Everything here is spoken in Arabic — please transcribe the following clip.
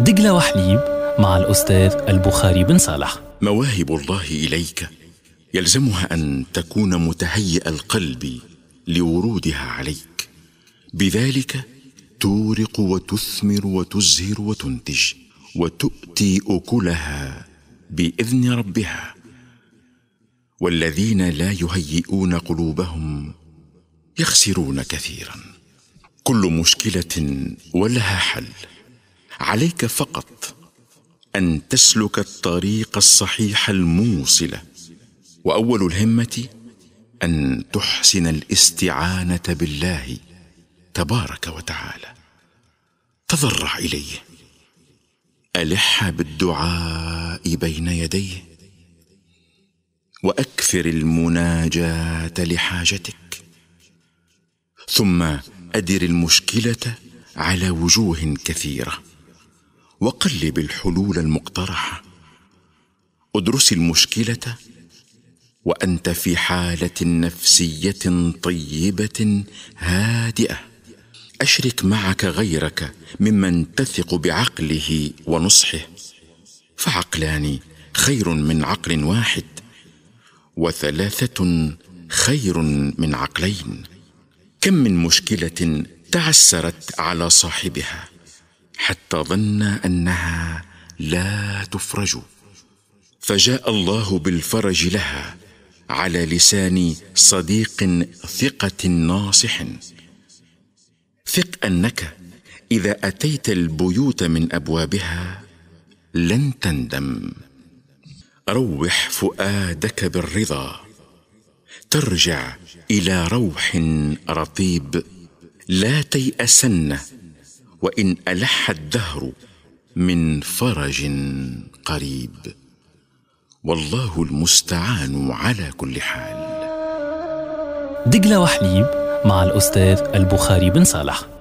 دقلة وحليب مع الأستاذ البخاري بن صالح مواهب الله إليك يلزمها أن تكون متهيئ القلب لورودها عليك بذلك تورق وتثمر وتزهر وتنتج وتؤتي أكلها بإذن ربها والذين لا يهيئون قلوبهم يخسرون كثيرا كل مشكله ولها حل عليك فقط ان تسلك الطريق الصحيح الموصله واول الهمه ان تحسن الاستعانه بالله تبارك وتعالى تضرع اليه الح بالدعاء بين يديه واكثر المناجاه لحاجتك ثم ادر المشكله على وجوه كثيره وقلب الحلول المقترحه ادرس المشكله وانت في حاله نفسيه طيبه هادئه اشرك معك غيرك ممن تثق بعقله ونصحه فعقلان خير من عقل واحد وثلاثه خير من عقلين كم من مشكله تعسرت على صاحبها حتى ظن انها لا تفرج فجاء الله بالفرج لها على لسان صديق ثقه ناصح ثق انك اذا اتيت البيوت من ابوابها لن تندم روح فؤادك بالرضا ترجع الى روح رطيب لا تياسن وان الح الدهر من فرج قريب والله المستعان على كل حال دقله وحليب مع الاستاذ البخاري بن صالح